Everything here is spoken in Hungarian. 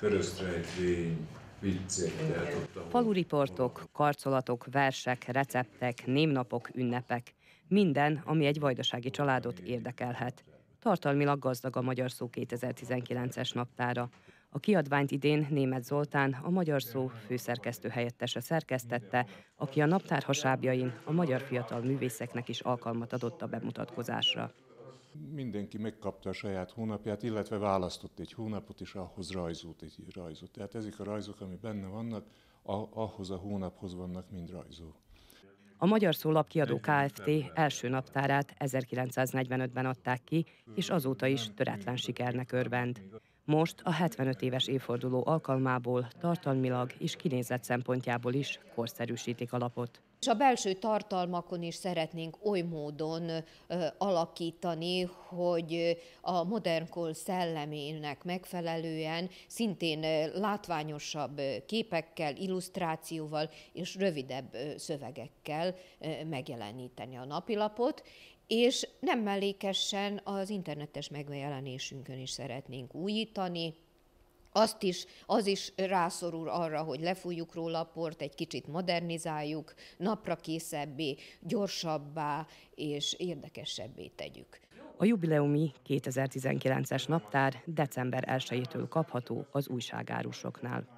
köröztrejtvény, viccek. Faluriportok, karcolatok, versek, receptek, némnapok, ünnepek. Minden, ami egy vajdasági családot érdekelhet. Tartalmilag gazdag a Magyar Szó 2019-es naptára. A kiadványt idén Német Zoltán, a Magyar Szó főszerkesztő helyettese szerkesztette, aki a naptár hasábjain a magyar fiatal művészeknek is alkalmat adott a bemutatkozásra. Mindenki megkapta a saját hónapját, illetve választott egy hónapot, és ahhoz rajzolt egy rajzot. Tehát ezek a rajzok, ami benne vannak, ahhoz a hónaphoz vannak mind rajzó. A Magyar Szólap kiadó Kft. első naptárát 1945-ben adták ki, és azóta is töretlen sikernek örvend. Most a 75 éves évforduló alkalmából tartalmilag és kinézet szempontjából is korszerűsítik a lapot és a belső tartalmakon is szeretnénk oly módon alakítani, hogy a modern kol szellemének megfelelően szintén látványosabb képekkel, illusztrációval és rövidebb szövegekkel megjeleníteni a napilapot, és nem mellékesen az internetes megjelenésünkön is szeretnénk újítani, azt is, az is rászorul arra, hogy lefújjuk róla a port, egy kicsit modernizáljuk, napra készebbé, gyorsabbá és érdekesebbé tegyük. A jubileumi 2019-es naptár december 1-től kapható az újságárusoknál.